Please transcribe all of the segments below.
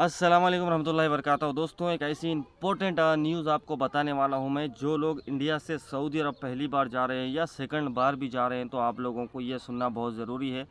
अस्सलाम वालेकुम रहमतुल्लाहि वरकत दोस्तों एक ऐसी इंपॉर्टेंट न्यूज़ आपको बताने वाला हूं मैं जो लोग इंडिया से सऊदी अरब पहली बार जा रहे हैं या सेकंड बार भी जा रहे हैं तो आप लोगों को ये सुनना बहुत ज़रूरी है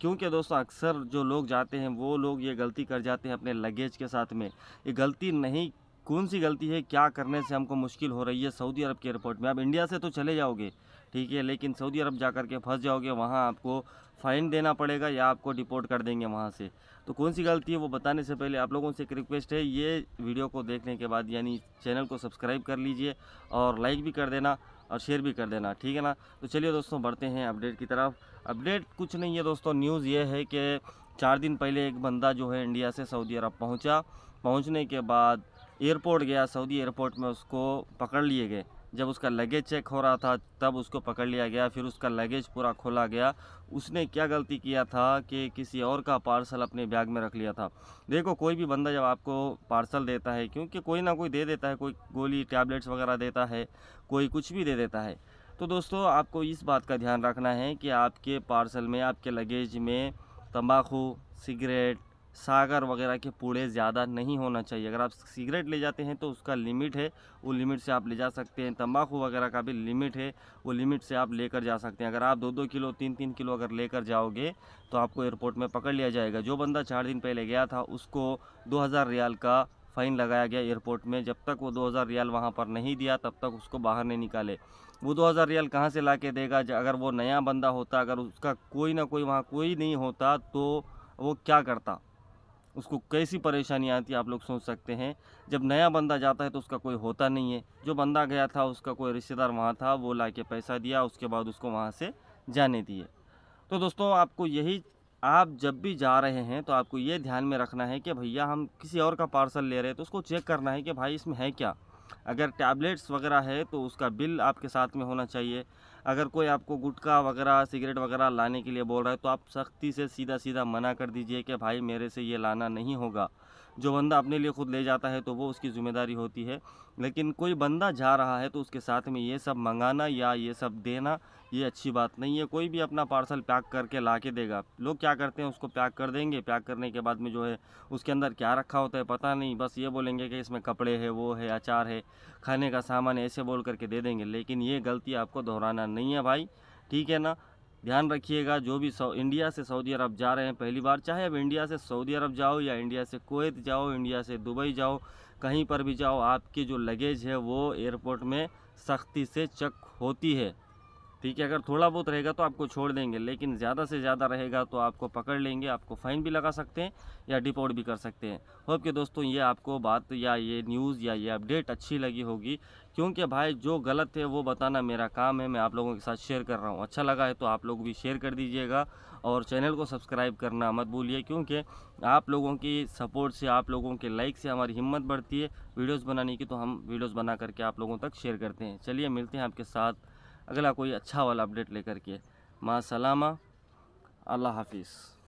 क्योंकि दोस्तों अक्सर जो लोग जाते हैं वो लोग ये गलती कर जाते हैं अपने लगेज के साथ में ये गलती नहीं कौन सी गलती है क्या करने से हमको मुश्किल हो रही है सऊदी अरब के एयरपोर्ट में आप इंडिया से तो चले जाओगे ठीक है लेकिन सऊदी अरब जा कर के फंस जाओगे वहाँ आपको फ़ाइन देना पड़ेगा या आपको डिपोर्ट कर देंगे वहाँ से तो कौन सी गलती है वो बताने से पहले आप लोगों से एक रिक्वेस्ट है ये वीडियो को देखने के बाद यानी चैनल को सब्सक्राइब कर लीजिए और लाइक भी कर देना और शेयर भी कर देना ठीक है ना तो चलिए दोस्तों बढ़ते हैं अपडेट की तरफ अपडेट कुछ नहीं है दोस्तों न्यूज़ ये है कि चार दिन पहले एक बंदा जो है इंडिया से सऊदी अरब पहुँचा पहुँचने के बाद एयरपोर्ट गया सऊदी एयरपोर्ट में उसको पकड़ लिए गए जब उसका लगेज चेक हो रहा था तब उसको पकड़ लिया गया फिर उसका लगेज पूरा खोला गया उसने क्या गलती किया था कि किसी और का पार्सल अपने बैग में रख लिया था देखो कोई भी बंदा जब आपको पार्सल देता है क्योंकि कोई ना कोई दे देता है कोई गोली टैबलेट्स वगैरह देता है कोई कुछ भी दे देता है तो दोस्तों आपको इस बात का ध्यान रखना है कि आपके पार्सल में आपके लगेज में तम्बाकू सिगरेट सागर वगैरह के पूड़े ज़्यादा नहीं होना चाहिए अगर आप सिगरेट ले जाते हैं तो उसका लिमिट है वो लिमिट से आप ले जा सकते हैं तंबाकू वगैरह का भी लिमिट है वो लिमिट से आप लेकर जा सकते हैं अगर आप दो दो किलो तीन तीन किलो अगर लेकर जाओगे तो आपको एयरपोर्ट में पकड़ लिया जाएगा जो बंदा चार दिन पहले गया था उसको दो हज़ार रियाल का फ़ाइन लगाया गया एयरपोर्ट में जब तक वो 2000 रियाल वहाँ पर नहीं दिया तब तक उसको बाहर नहीं निकाले वो 2000 रियाल कहाँ से ला के देगा अगर वो नया बंदा होता अगर उसका कोई ना कोई वहाँ कोई नहीं होता तो वो क्या करता उसको कैसी परेशानी आती है आप लोग सोच सकते हैं जब नया बंदा जाता है तो उसका कोई होता नहीं है जो बंदा गया था उसका कोई रिश्तेदार वहाँ था वो ला के पैसा दिया उसके बाद उसको वहाँ से जाने दिए तो दोस्तों आपको यही आप जब भी जा रहे हैं तो आपको ये ध्यान में रखना है कि भैया हम किसी और का पार्सल ले रहे हैं तो उसको चेक करना है कि भाई इसमें है क्या अगर टैबलेट्स वगैरह है तो उसका बिल आपके साथ में होना चाहिए अगर कोई आपको गुटखा वगैरह सिगरेट वगैरह लाने के लिए बोल रहा है तो आप सख्ती से सीधा सीधा मना कर दीजिए कि भाई मेरे से ये लाना नहीं होगा जो बंदा अपने लिए खुद ले जाता है तो वो उसकी ज़िम्मेदारी होती है लेकिन कोई बंदा जा रहा है तो उसके साथ में ये सब मंगाना या ये सब देना ये अच्छी बात नहीं है कोई भी अपना पार्सल पैक करके ला के देगा लोग क्या करते हैं उसको पैक कर देंगे पैक करने के बाद में जो है उसके अंदर क्या रखा होता है पता नहीं बस ये बोलेंगे कि इसमें कपड़े है वो है अचार है खाने का सामान ऐसे बोल करके दे देंगे लेकिन ये गलती आपको दोहराना नहीं है भाई ठीक है ना ध्यान रखिएगा जो भी इंडिया से सऊदी अरब जा रहे हैं पहली बार चाहे अब इंडिया से सऊदी अरब जाओ या इंडिया से कोत जाओ इंडिया से दुबई जाओ कहीं पर भी जाओ आपकी जो लगेज है वो एयरपोर्ट में सख्ती से चेक होती है ठीक है अगर थोड़ा बहुत रहेगा तो आपको छोड़ देंगे लेकिन ज़्यादा से ज़्यादा रहेगा तो आपको पकड़ लेंगे आपको फ़ाइन भी लगा सकते हैं या डिपोर्ट भी कर सकते हैं होप के दोस्तों ये आपको बात या ये न्यूज़ या ये अपडेट अच्छी लगी होगी क्योंकि भाई जो गलत है वो बताना मेरा काम है मैं आप लोगों के साथ शेयर कर रहा हूँ अच्छा लगा है तो आप लोग भी शेयर कर दीजिएगा और चैनल को सब्सक्राइब करना मत भूलिए क्योंकि आप लोगों की सपोर्ट से आप लोगों के लाइक से हमारी हिम्मत बढ़ती है वीडियोज़ बनाने की तो हम वीडियोज़ बना करके आप लोगों तक शेयर करते हैं चलिए मिलते हैं आपके साथ अगला कोई अच्छा वाला अपडेट लेकर के माँ सलामा अल्लाह हाफिज़